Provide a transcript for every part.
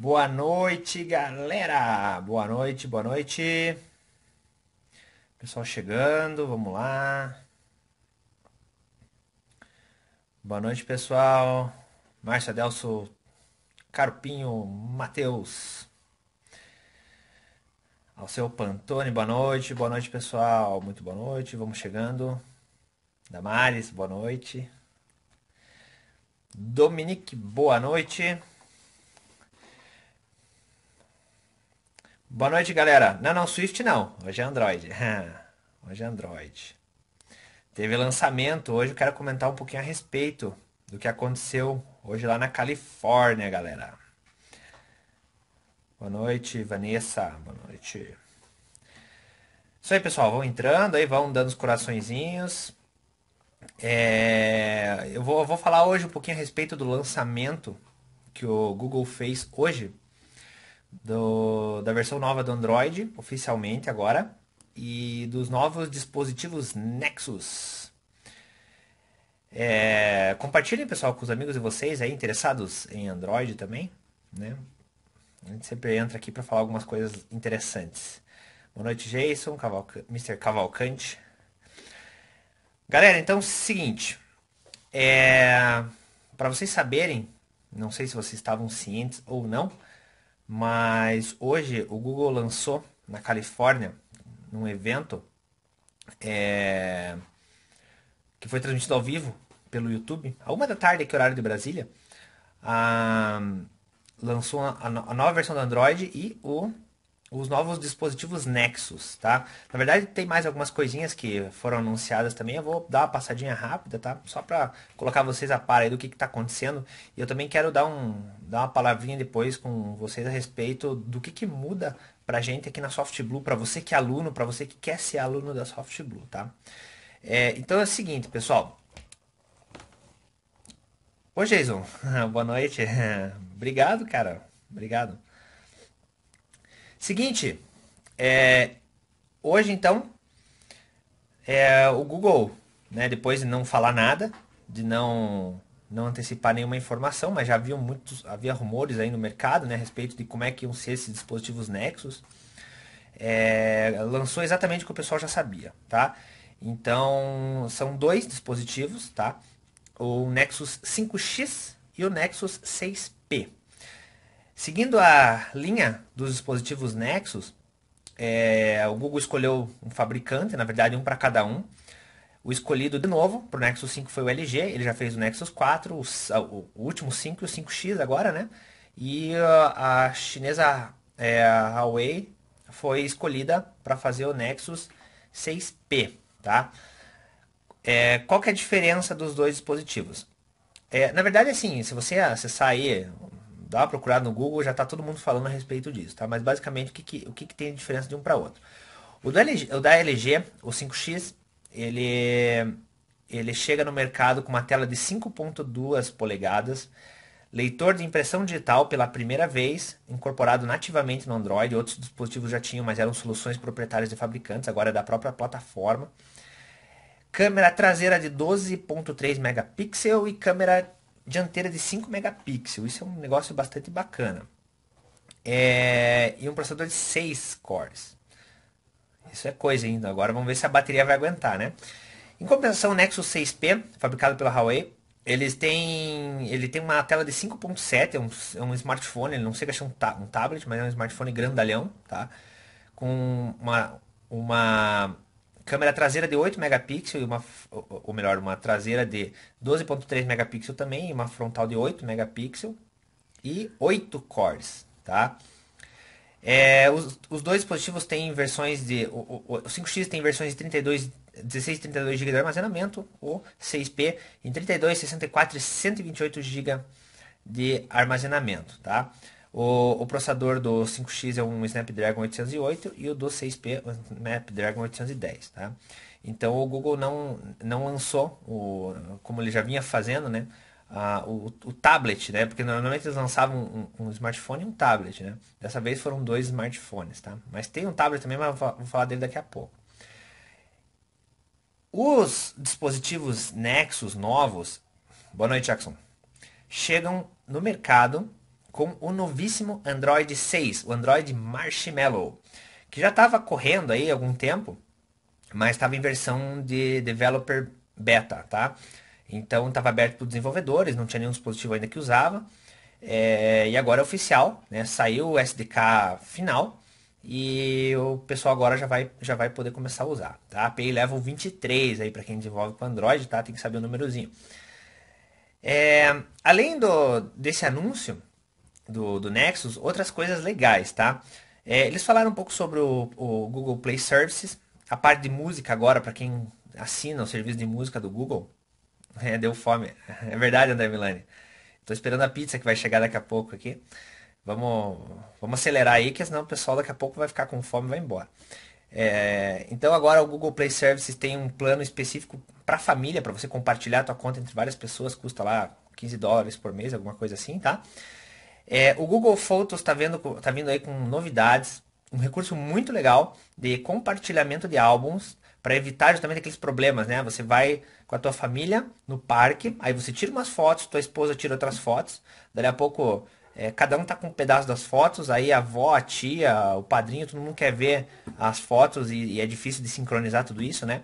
Boa noite, galera! Boa noite, boa noite. Pessoal chegando, vamos lá. Boa noite, pessoal. Márcia Delso, Carpinho, Matheus. Ao seu Pantone, boa noite. Boa noite, pessoal. Muito boa noite. Vamos chegando. Damares, boa noite. Dominique, boa noite. Boa noite, galera. Não, não, Swift não. Hoje é Android. hoje é Android. Teve lançamento hoje, eu quero comentar um pouquinho a respeito do que aconteceu hoje lá na Califórnia, galera. Boa noite, Vanessa. Boa noite. Isso aí, pessoal. Vão entrando aí, vão dando os coraçõezinhos. É... Eu, vou, eu vou falar hoje um pouquinho a respeito do lançamento que o Google fez hoje do, da versão nova do Android, oficialmente agora, e dos novos dispositivos Nexus. É, compartilhem, pessoal, com os amigos de vocês aí, interessados em Android também, né? A gente sempre entra aqui para falar algumas coisas interessantes. Boa noite, Jason, Cavalca Mr. Cavalcante. Galera, então é o seguinte. É, para vocês saberem, não sei se vocês estavam cientes ou não, mas hoje o Google lançou na Califórnia, num evento é, que foi transmitido ao vivo pelo YouTube, a uma da tarde, que é horário de Brasília, a, ah, lançou a, a nova versão do Android e o os novos dispositivos Nexus, tá? Na verdade, tem mais algumas coisinhas que foram anunciadas também. Eu vou dar uma passadinha rápida, tá? Só para colocar vocês a par aí do que está acontecendo. E eu também quero dar, um, dar uma palavrinha depois com vocês a respeito do que, que muda para gente aqui na SoftBlue, para você que é aluno, para você que quer ser aluno da SoftBlue, tá? É, então é o seguinte, pessoal. Ô, Jason, boa noite. Obrigado, cara. Obrigado. Seguinte, é, hoje então, é, o Google, né, depois de não falar nada, de não não antecipar nenhuma informação, mas já havia muitos, havia rumores aí no mercado, né, a respeito de como é que iam ser esses dispositivos Nexus. É, lançou exatamente o que o pessoal já sabia, tá? Então, são dois dispositivos, tá? O Nexus 5X e o Nexus 6P. Seguindo a linha dos dispositivos Nexus, é, o Google escolheu um fabricante, na verdade um para cada um. O escolhido de novo para o Nexus 5 foi o LG, ele já fez o Nexus 4, ah, o, o último 5 e o 5X agora, né? E a, ah, a chinesa é, a Huawei foi escolhida para fazer o Nexus 6P, tá? É, qual que é a diferença dos dois dispositivos? É, na verdade, assim, se você acessar aí dá uma procurada no Google, já está todo mundo falando a respeito disso, tá? Mas basicamente o que, que o que, que, tem de diferença de um para outro. O, LG, o da LG, o 5X, ele, ele chega no mercado com uma tela de 5.2 polegadas, leitor de impressão digital pela primeira vez, incorporado nativamente no Android, outros dispositivos já tinham, mas eram soluções proprietárias de fabricantes, agora é da própria plataforma. Câmera traseira de 12.3 megapixel e câmera dianteira de 5 megapixels. Isso é um negócio bastante bacana. É, e um processador de 6 cores. Isso é coisa ainda. Agora vamos ver se a bateria vai aguentar, né? Em compensação, o Nexus 6P, fabricado pela Huawei, eles têm, ele tem uma tela de 5.7, é um, é um smartphone, ele não sei se é um, ta um tablet, mas é um smartphone grandalhão, tá? Com uma, uma câmera traseira de 8 megapixels uma ou melhor, uma traseira de 12.3 megapixel também e uma frontal de 8 megapixel e 8 cores, tá? É, os, os, dois dispositivos têm versões de o, o, o 5X tem versões de 32 16 32 GB de armazenamento, o 6P em 32, 64 e 128 GB de armazenamento, tá? O, o, processador do 5X é um Snapdragon 808 e o do 6P é um Snapdragon 810, tá? Então o Google não, não lançou, o, como ele já vinha fazendo, né? Ah, o, o, tablet, né? Porque normalmente eles lançavam um, um, smartphone e um tablet, né? Dessa vez foram dois smartphones, tá? Mas tem um tablet também, mas vou falar dele daqui a pouco. Os dispositivos Nexus novos, boa noite Jackson, chegam no mercado com o novíssimo Android 6, o Android Marshmallow, que já estava correndo aí há algum tempo, mas estava em versão de developer beta, tá? Então estava aberto para desenvolvedores, não tinha nenhum dispositivo ainda que usava. É, e agora é oficial, né? Saiu o SDK final e o pessoal agora já vai, já vai poder começar a usar. Tá? A API level 23 aí para quem desenvolve com Android, tá? Tem que saber o númerozinho. É, além do, desse anúncio, do, do Nexus outras coisas legais, tá? É, eles falaram um pouco sobre o, o, Google Play Services, a parte de música agora, para quem assina o serviço de música do Google. É, deu fome. É verdade, André Milani. Tô esperando a pizza que vai chegar daqui a pouco aqui. Vamos, vamos acelerar aí, que senão o pessoal daqui a pouco vai ficar com fome e vai embora. É, então agora o Google Play Services tem um plano específico para família, para você compartilhar a tua conta entre várias pessoas, custa lá 15 dólares por mês, alguma coisa assim, tá? É, o Google Photos está vendo, tá vindo aí com novidades, um recurso muito legal de compartilhamento de álbuns para evitar justamente aqueles problemas, né? Você vai com a tua família no parque, aí você tira umas fotos, tua esposa tira outras fotos, dali a pouco é, cada um tá com um pedaço das fotos, aí a avó, a tia, o padrinho, todo mundo quer ver as fotos e, e é difícil de sincronizar tudo isso, né?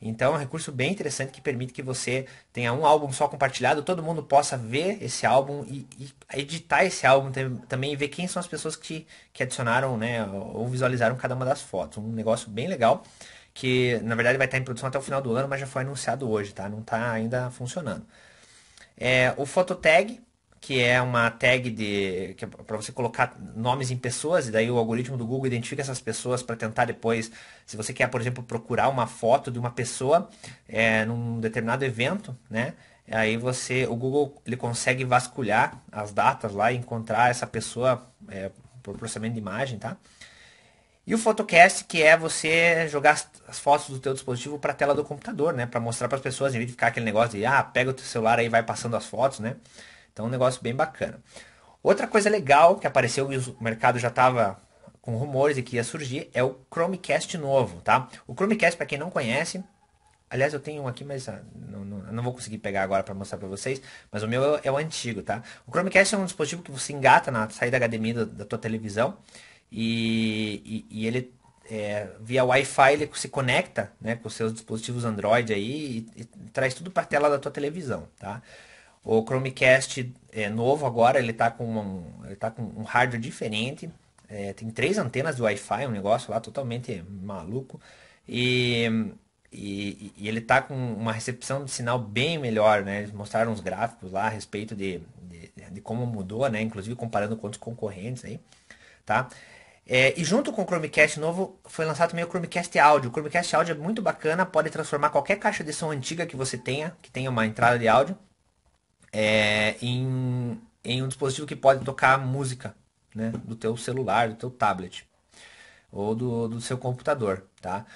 Então é um recurso bem interessante que permite que você tenha um álbum só compartilhado, todo mundo possa ver esse álbum e, e editar esse álbum também e ver quem são as pessoas que, que adicionaram né, ou visualizaram cada uma das fotos. Um negócio bem legal que na verdade vai estar em produção até o final do ano, mas já foi anunciado hoje, tá? Não está ainda funcionando. É, o Phototag que é uma tag de é para você colocar nomes em pessoas e daí o algoritmo do Google identifica essas pessoas para tentar depois, se você quer, por exemplo, procurar uma foto de uma pessoa é, num determinado evento, né? Aí você, o Google ele consegue vasculhar as datas lá e encontrar essa pessoa é, por processamento de imagem, tá? E o Photocast, que é você jogar as, fotos do teu dispositivo para a tela do computador, né? Para mostrar para as pessoas, em vez de ficar aquele negócio de, ah, pega o teu celular aí vai passando as fotos, né? Então, um negócio bem bacana. Outra coisa legal que apareceu e o mercado já estava com rumores e que ia surgir é o Chromecast novo, tá? O Chromecast, para quem não conhece, aliás, eu tenho um aqui, mas ah, não, não, não vou conseguir pegar agora para mostrar para vocês, mas o meu é, é, o antigo, tá? O Chromecast é um dispositivo que você engata na saída HDMI da, da tua televisão e, e, e ele é, via Wi-Fi ele se conecta né, com seus dispositivos Android aí e, e traz tudo para a tela da tua televisão, tá? O Chromecast é novo agora, ele está com, um, ele tá com um hardware diferente. É, tem três antenas de Wi-Fi, um negócio lá totalmente maluco. E, e, e ele está com uma recepção de sinal bem melhor, né? Eles mostraram uns gráficos lá a respeito de, de, de como mudou, né? Inclusive comparando com outros concorrentes aí, tá? É, e junto com o Chromecast novo, foi lançado também o Chromecast áudio. O Chromecast áudio é muito bacana, pode transformar qualquer caixa de som antiga que você tenha, que tenha uma entrada de áudio, é, em, em um dispositivo que pode tocar música, né? Do teu celular, do teu tablet ou do, do seu computador, tá?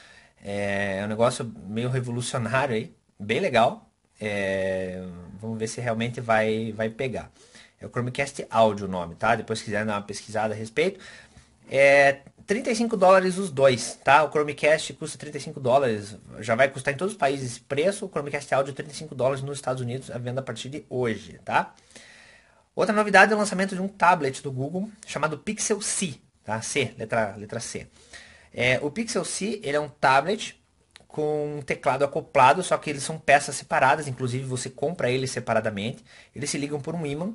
É, é, um negócio meio revolucionário aí, bem legal. É, vamos ver se realmente vai, vai pegar. É o Chromecast Audio o nome, tá? Depois se quiser dar uma pesquisada a respeito. É, 35 dólares os dois, tá? O Chromecast custa 35 dólares, já vai custar em todos os países esse preço. O Chromecast áudio 35 dólares nos Estados Unidos, a venda a partir de hoje, tá? Outra novidade é o lançamento de um tablet do Google chamado Pixel C, tá? C, letra, letra C. É, o Pixel C ele é um tablet com um teclado acoplado, só que eles são peças separadas, inclusive você compra eles separadamente. Eles se ligam por um ímã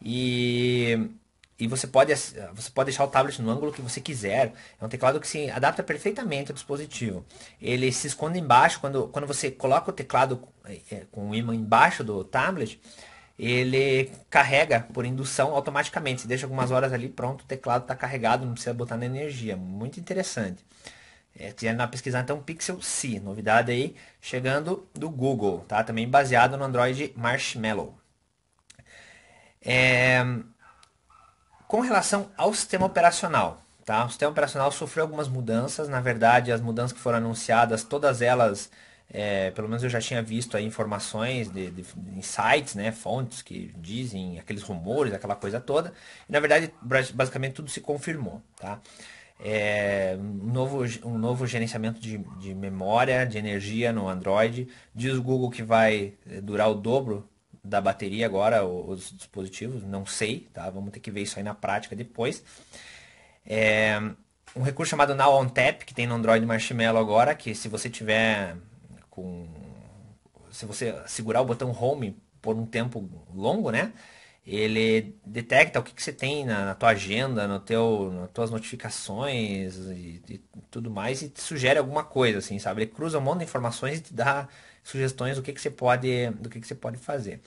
e e você pode, você pode deixar o tablet no ângulo que você quiser. É um teclado que se adapta perfeitamente ao dispositivo. Ele se esconde embaixo, quando, quando você coloca o teclado eh, eh, com o ímã embaixo do tablet, ele carrega por indução automaticamente. Você deixa algumas horas ali, pronto, o teclado está carregado, não precisa botar na energia. Muito interessante. É, quiser na pesquisar então Pixel C, novidade aí, chegando do Google, tá? Também baseado no Android Marshmallow. É, com relação ao sistema operacional, tá? O sistema operacional sofreu algumas mudanças, na verdade, as mudanças que foram anunciadas, todas elas, é, pelo menos eu já tinha visto aí informações de, de, de sites, né, fontes que dizem aqueles rumores, aquela coisa toda. E, na verdade, basicamente tudo se confirmou, tá? É, um, novo, um novo gerenciamento de, de memória, de energia no Android. Diz o Google que vai é, durar o dobro da bateria agora, os dispositivos, não sei, tá? Vamos ter que ver isso aí na prática depois. É, um recurso chamado Now on Tap, que tem no Android Marshmallow agora, que se você tiver com se você segurar o botão home por um tempo longo, né? Ele detecta o que, que você tem na, na, tua agenda, no teu, nas tuas notificações e, e, tudo mais e te sugere alguma coisa, assim, sabe? Ele cruza um monte de informações e te dá sugestões do que, que você pode do que, que você pode fazer.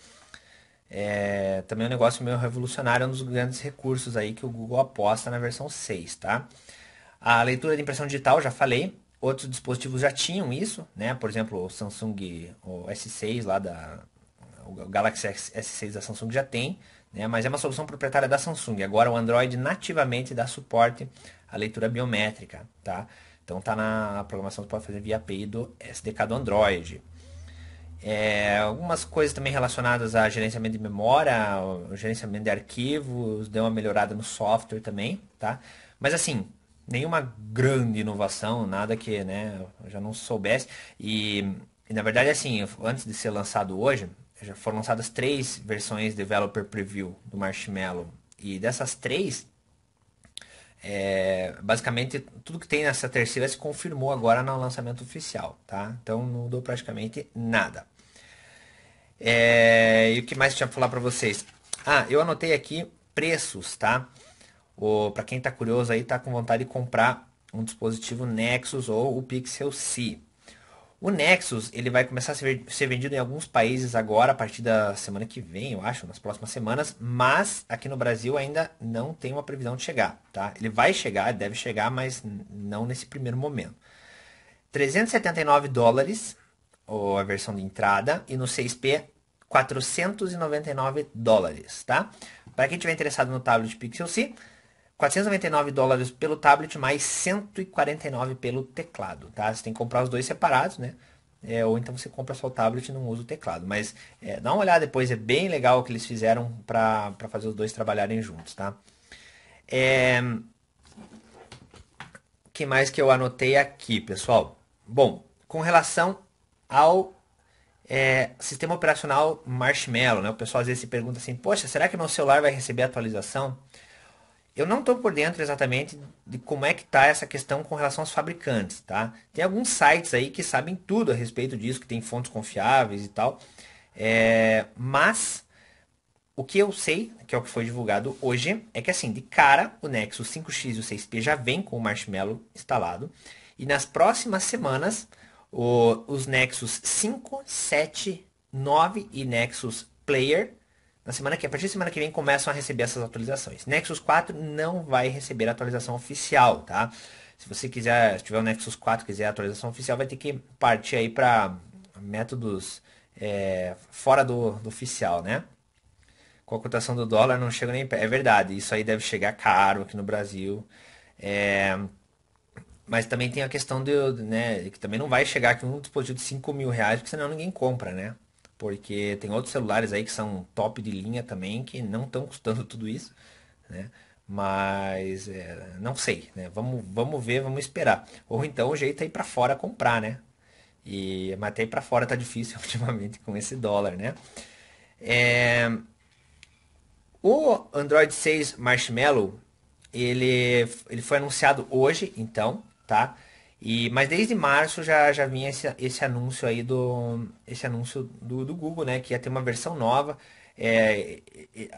É, também é um negócio meio revolucionário, é um dos grandes recursos aí que o Google aposta na versão 6, tá? A leitura de impressão digital, já falei, outros dispositivos já tinham isso, né? Por exemplo, o Samsung o S6 lá da o Galaxy S6 da Samsung já tem, né? Mas é uma solução proprietária da Samsung. Agora o Android nativamente dá suporte à leitura biométrica, tá? Então tá na programação que pode fazer via API do SDK do Android. É, algumas coisas também relacionadas a gerenciamento de memória, o gerenciamento de arquivos, deu uma melhorada no software também, tá? Mas assim, nenhuma grande inovação, nada que né, eu já não soubesse. E, e na verdade, assim, antes de ser lançado hoje, já foram lançadas três versões Developer Preview do Marshmallow. E dessas três, é, basicamente, tudo que tem nessa terceira se confirmou agora no lançamento oficial, tá? Então, não mudou praticamente nada. É, e o que mais tinha para falar para vocês? Ah, eu anotei aqui preços, tá? Para quem está curioso aí, tá com vontade de comprar um dispositivo Nexus ou o Pixel C. O Nexus ele vai começar a ser, vendido em alguns países agora, a partir da semana que vem, eu acho, nas próximas semanas, mas aqui no Brasil ainda não tem uma previsão de chegar, tá? Ele vai chegar, deve chegar, mas não nesse primeiro momento. 379 dólares, ou a versão de entrada, e no 6P 499 dólares, tá? Para quem tiver interessado no tablet Pixel C, 499 dólares pelo tablet mais 149 pelo teclado, tá? Você tem que comprar os dois separados, né? É, ou então você compra só o tablet e não usa o teclado. Mas é, dá uma olhada depois, é bem legal o que eles fizeram para fazer os dois trabalharem juntos, tá? É... que mais que eu anotei aqui, pessoal? Bom, com relação ao é, sistema operacional Marshmallow, né? O pessoal às vezes se pergunta assim, poxa, será que meu celular vai receber atualização? Eu não estou por dentro exatamente de como é que está essa questão com relação aos fabricantes, tá? Tem alguns sites aí que sabem tudo a respeito disso, que tem fontes confiáveis e tal. É, mas o que eu sei, que é o que foi divulgado hoje, é que assim, de cara, o Nexus 5X e o 6P já vem com o Marshmallow instalado. E nas próximas semanas, o, os Nexus 5, 7, 9 e Nexus Player na semana que, a partir da semana que vem começam a receber essas atualizações. Nexus 4 não vai receber a atualização oficial, tá? Se você quiser, se tiver o Nexus 4 quiser a atualização oficial, vai ter que partir aí para métodos é, fora do, do, oficial, né? Com a cotação do dólar não chega nem perto. É verdade, isso aí deve chegar caro aqui no Brasil. É, mas também tem a questão do, né, que também não vai chegar aqui um dispositivo de 5 mil reais, porque senão ninguém compra, né? porque tem outros celulares aí que são top de linha também, que não estão custando tudo isso, né? Mas é, não sei, né? Vamos, vamos ver, vamos esperar. Ou então o jeito é ir para fora comprar, né? E, mas até ir para fora tá difícil ultimamente com esse dólar, né? É, o Android 6 Marshmallow, ele, ele foi anunciado hoje, então, tá? E, mas desde março já, já vinha esse, esse anúncio aí do esse anúncio do, do Google, né, que ia ter uma versão nova. É,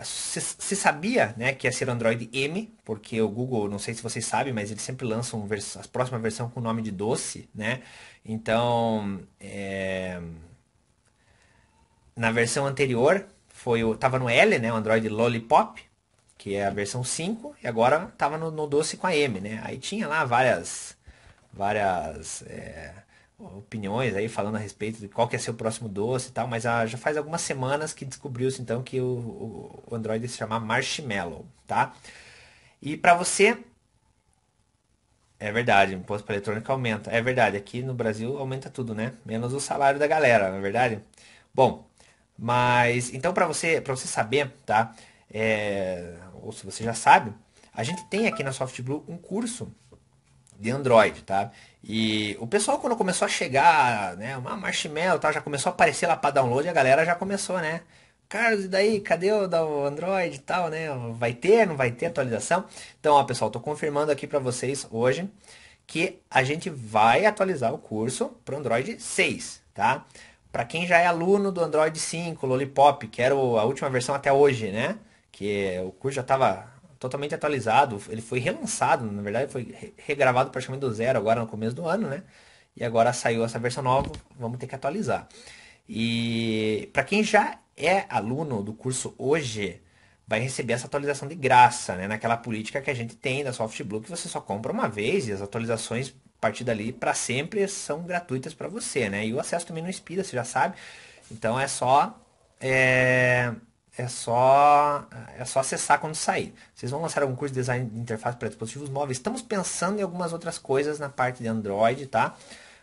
se, se, sabia, né, que ia ser o Android M, porque o Google, não sei se vocês sabem, mas eles sempre lançam a próxima versão com o nome de doce, né? Então, é, na versão anterior foi o tava no L, né, o Android Lollipop, que é a versão 5, e agora tava no, no doce com a M, né? Aí tinha lá várias várias é, opiniões aí falando a respeito de qual que é seu próximo doce e tal, mas ah, já faz algumas semanas que descobriu-se então que o, o Android se chama Marshmallow, tá? E para você é verdade, imposto para eletrônica aumenta. É verdade, aqui no Brasil aumenta tudo, né? Menos o salário da galera, não é verdade? Bom, mas então para você, para você saber, tá? É, ou se você já sabe, a gente tem aqui na SoftBlue um curso de Android, tá? E o pessoal quando começou a chegar, né, uma marshmallow, tá, já começou a aparecer lá para download, a galera já começou, né? Carlos, e daí? Cadê o da Android e tal, né? Vai ter, não vai ter atualização? Então, ó, pessoal, tô confirmando aqui para vocês hoje que a gente vai atualizar o curso para Android 6, tá? Para quem já é aluno do Android 5, Lollipop, que era a última versão até hoje, né? Que o curso já estava totalmente atualizado. Ele foi relançado, na verdade, foi regravado praticamente do zero agora no começo do ano, né? E agora saiu essa versão nova, vamos ter que atualizar. E para quem já é aluno do curso hoje, vai receber essa atualização de graça, né? Naquela política que a gente tem da SoftBlue, que você só compra uma vez e as atualizações a partir dali para sempre são gratuitas para você, né? E o acesso também não expira, você já sabe. Então é só é, é só é só acessar quando sair. Vocês vão lançar algum curso de design de interface para dispositivos móveis. Estamos pensando em algumas outras coisas na parte de Android, tá?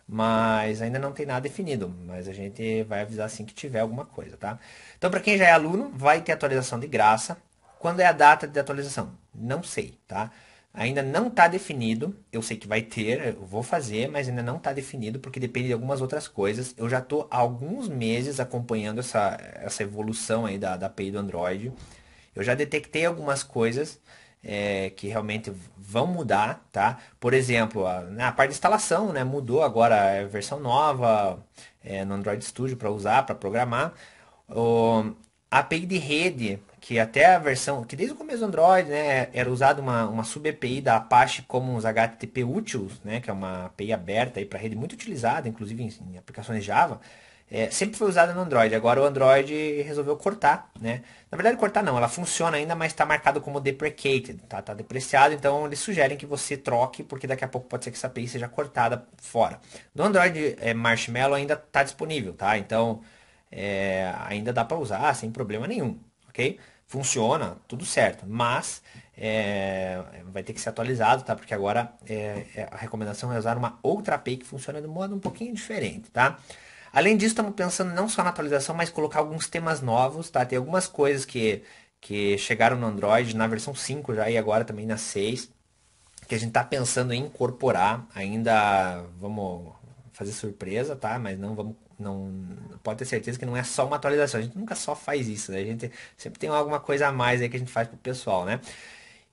Mas ainda não tem nada definido, mas a gente vai avisar assim que tiver alguma coisa, tá? Então, para quem já é aluno, vai ter atualização de graça. Quando é a data de atualização? Não sei, tá? Ainda não está definido. Eu sei que vai ter, eu vou fazer, mas ainda não está definido porque depende de algumas outras coisas. Eu já estou há alguns meses acompanhando essa, essa evolução aí da, da API do Android. Eu já detectei algumas coisas é, que realmente vão mudar, tá? Por exemplo, a, na né, parte de instalação, né? Mudou agora a versão nova é, no Android Studio para usar, para programar. O, a API de rede que até a versão, que desde o começo do Android, né, era usada uma, uma sub-API da Apache como os HTTP Utils, né, que é uma API aberta para rede, muito utilizada, inclusive em, em aplicações Java, é, sempre foi usada no Android. Agora o Android resolveu cortar, né? Na verdade, cortar não, ela funciona ainda, mas está marcado como deprecated, tá? tá depreciado, então eles sugerem que você troque, porque daqui a pouco pode ser que essa API seja cortada fora. No Android é, Marshmallow ainda está disponível, tá? Então é, ainda dá para usar sem problema nenhum, ok? funciona, tudo certo, mas é, vai ter que ser atualizado, tá? Porque agora é, é a recomendação é usar uma outra API que funciona de um modo um pouquinho diferente, tá? Além disso, estamos pensando não só na atualização, mas colocar alguns temas novos, tá? Tem algumas coisas que, que chegaram no Android na versão 5 já e agora também na 6, que a gente está pensando em incorporar, ainda vamos fazer surpresa, tá? Mas não vamos não, pode ter certeza que não é só uma atualização. A gente nunca só faz isso, né? A gente sempre tem alguma coisa a mais aí que a gente faz pro pessoal, né?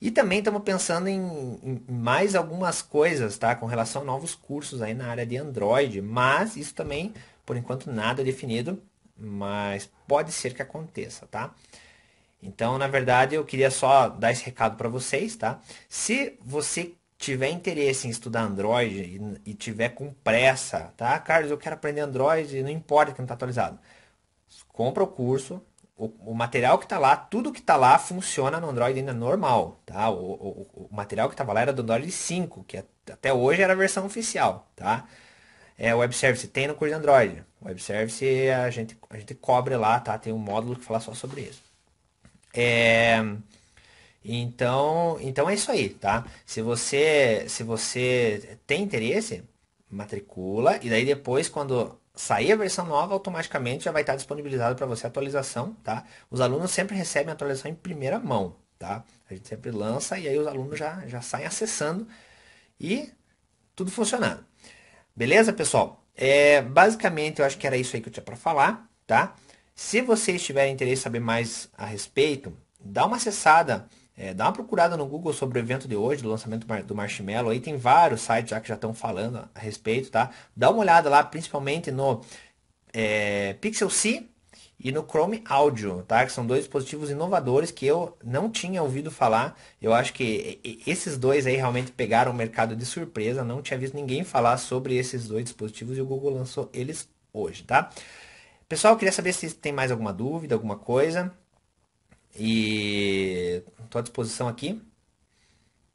E também estamos pensando em, em, mais algumas coisas, tá? Com relação a novos cursos aí na área de Android, mas isso também, por enquanto, nada definido, mas pode ser que aconteça, tá? Então, na verdade, eu queria só dar esse recado para vocês, tá? Se você tiver interesse em estudar Android e, e tiver com pressa, tá? Carlos, eu quero aprender Android e não importa que não está atualizado. Compra o curso, o, o material que está lá, tudo que está lá funciona no Android ainda normal, tá? O, o, o material que estava lá era do Android 5, que até hoje era a versão oficial, tá? É, web service tem no curso de Android. Web service a gente, a gente cobre lá, tá? Tem um módulo que fala só sobre isso. É... Então, então é isso aí, tá? Se você, se você tem interesse, matricula e daí depois quando sair a versão nova, automaticamente já vai estar disponibilizado para você a atualização, tá? Os alunos sempre recebem a atualização em primeira mão, tá? A gente sempre lança e aí os alunos já, já saem acessando e tudo funcionando. Beleza, pessoal? É, basicamente, eu acho que era isso aí que eu tinha para falar, tá? Se vocês tiverem interesse em saber mais a respeito, dá uma acessada é, dá uma procurada no Google sobre o evento de hoje, do lançamento do Marshmallow. Aí tem vários sites já que já estão falando a respeito, tá? Dá uma olhada lá, principalmente no é, Pixel C e no Chrome Audio, tá? Que são dois dispositivos inovadores que eu não tinha ouvido falar. Eu acho que esses dois aí realmente pegaram o mercado de surpresa. Não tinha visto ninguém falar sobre esses dois dispositivos e o Google lançou eles hoje, tá? Pessoal, queria saber se tem mais alguma dúvida, alguma coisa. E estou à disposição aqui.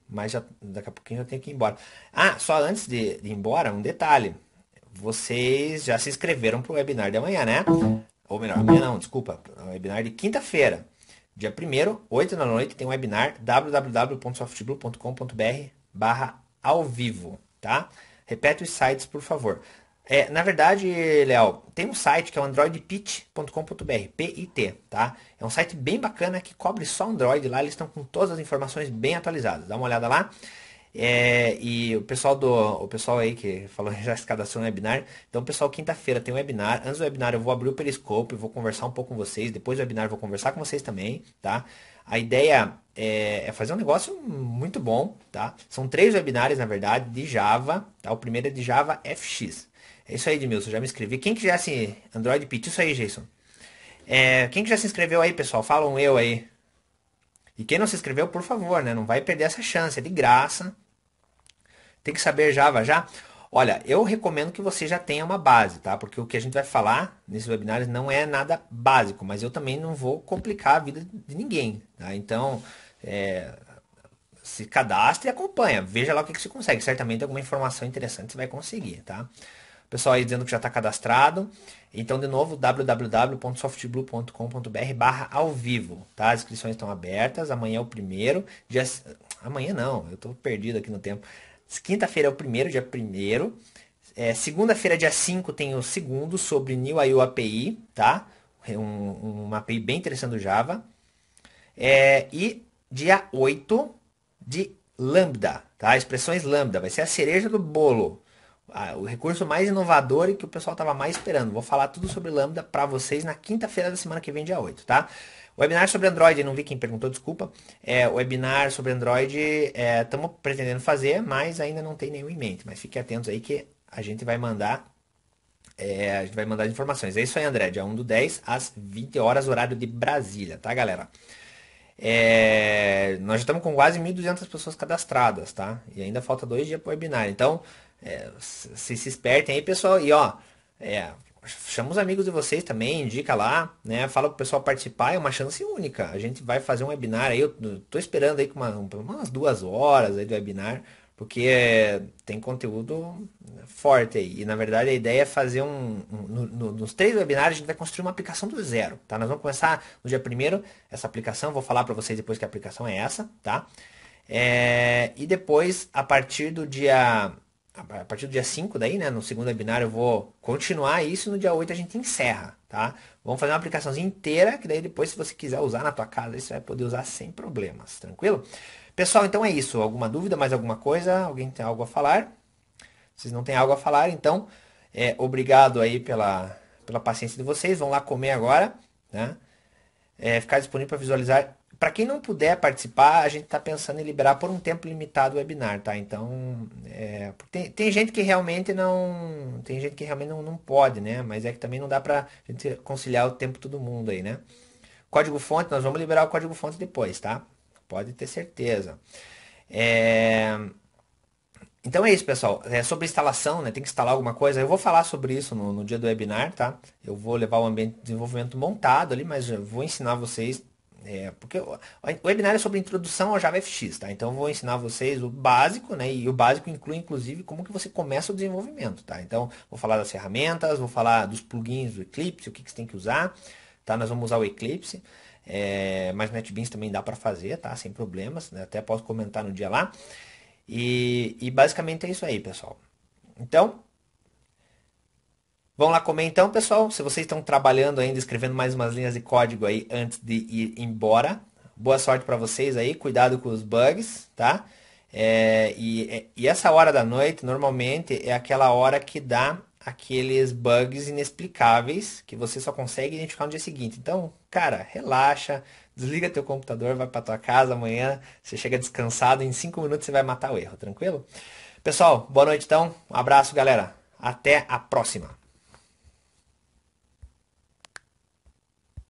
Mas já, daqui a pouquinho eu tenho que ir embora. Ah, só antes de, de ir embora, um detalhe. Vocês já se inscreveram para o webinar de amanhã, né? Ou melhor, amanhã não, desculpa. É webinar de quinta-feira. Dia 1 8 da noite, tem um webinar www.softblue.com.br barra ao vivo, tá? Repete os sites, por favor. É, na verdade, Léo, tem um site que é o androidpit.com.br, P-I-T, tá? É um site bem bacana que cobre só Android lá, eles estão com todas as informações bem atualizadas. Dá uma olhada lá. É, e o pessoal do o pessoal aí que falou já se cadastrou no webinar. Então, pessoal, quinta-feira tem um webinar. Antes do webinar eu vou abrir o Periscope, vou conversar um pouco com vocês. Depois do webinar eu vou conversar com vocês também, tá? A ideia é, é fazer um negócio muito bom, tá? São três webinários, na verdade, de Java, tá? O primeiro é de Java FX. É isso aí, Edmilson, já me inscrevi. Quem que já se. Android Pit, isso aí, Jason. É, quem que já se inscreveu aí, pessoal? Fala um eu aí. E quem não se inscreveu, por favor, né? Não vai perder essa chance, é de graça. Tem que saber Java já. Olha, eu recomendo que você já tenha uma base, tá? Porque o que a gente vai falar nesses webinários não é nada básico, mas eu também não vou complicar a vida de ninguém, tá? Então, é, se cadastre e acompanha. Veja lá o que, que você consegue. Certamente alguma informação interessante você vai conseguir, tá? pessoal aí dizendo que já está cadastrado. Então, de novo, www.softblue.com.br barra ao vivo, tá? As inscrições estão abertas, amanhã é o primeiro, dia... Amanhã não, eu estou perdido aqui no tempo. Quinta-feira é o primeiro, dia primeiro. É, Segunda-feira, dia 5, tem o segundo sobre New IO API, tá? Um, uma API bem interessante do Java. É, e dia 8 de Lambda, tá? Expressões Lambda, vai ser a cereja do bolo o recurso mais inovador e que o pessoal estava mais esperando. Vou falar tudo sobre Lambda para vocês na quinta-feira da semana que vem, dia 8, tá? Webinar sobre Android, não vi quem perguntou, desculpa. É, webinar sobre Android, estamos é, pretendendo fazer, mas ainda não tem nenhum em mente. Mas fiquem atentos aí que a gente vai mandar é, a gente vai mandar as informações. É isso aí, André. Dia 1 do 10 às 20 horas, horário de Brasília, tá, galera? É, nós já estamos com quase 1.200 pessoas cadastradas, tá? E ainda falta dois dias para o webinar. Então, é, se espertem aí, pessoal. E ó, é, chama os amigos de vocês também, indica lá, né? Fala pro pessoal participar, é uma chance única. A gente vai fazer um webinar aí, eu tô esperando aí com uma, umas duas horas aí do webinar, porque é, tem conteúdo forte aí. E na verdade a ideia é fazer um. um no, no, nos três webinars a gente vai construir uma aplicação do zero, tá? Nós vamos começar no dia primeiro essa aplicação, vou falar para vocês depois que a aplicação é essa, tá? É, e depois, a partir do dia a partir do dia 5 daí, né, no segundo binário eu vou continuar isso, no dia 8 a gente encerra, tá? Vamos fazer uma aplicaçãozinha inteira, que daí depois se você quiser usar na tua casa, você vai poder usar sem problemas, tranquilo? Pessoal, então é isso. Alguma dúvida, mais alguma coisa? Alguém tem algo a falar? Vocês não têm algo a falar, então é, obrigado aí pela, pela paciência de vocês. Vão lá comer agora, né? é, ficar disponível para visualizar. Para quem não puder participar, a gente está pensando em liberar por um tempo limitado o webinar, tá? Então, é, tem, tem gente que realmente não, tem gente que realmente não, não pode, né? Mas é que também não dá para a gente conciliar o tempo todo mundo aí, né? Código-fonte, nós vamos liberar o código-fonte depois, tá? Pode ter certeza. É... Então é isso, pessoal. É sobre instalação, né? Tem que instalar alguma coisa. Eu vou falar sobre isso no, no dia do webinar, tá? Eu vou levar o ambiente de desenvolvimento montado ali, mas vou ensinar vocês. É, porque o, o webinar é sobre introdução ao JavaFX, tá? Então eu vou ensinar vocês o básico, né? E o básico inclui, inclusive, como que você começa o desenvolvimento, tá? Então, vou falar das ferramentas, vou falar dos plugins do Eclipse, o que, que você tem que usar, tá? Nós vamos usar o Eclipse. É, mas NetBeans também dá para fazer, tá? Sem problemas. Né? Até posso comentar no dia lá. E, e basicamente é isso aí, pessoal. Então, Vão lá comer então, pessoal. Se vocês estão trabalhando ainda, escrevendo mais umas linhas de código aí antes de ir embora. Boa sorte para vocês aí. Cuidado com os bugs, tá? É, e, e, essa hora da noite, normalmente, é aquela hora que dá aqueles bugs inexplicáveis que você só consegue identificar no dia seguinte. Então, cara, relaxa, desliga teu computador, vai para tua casa amanhã, você chega descansado, em cinco minutos você vai matar o erro, tranquilo? Pessoal, boa noite então, um abraço galera, até a próxima!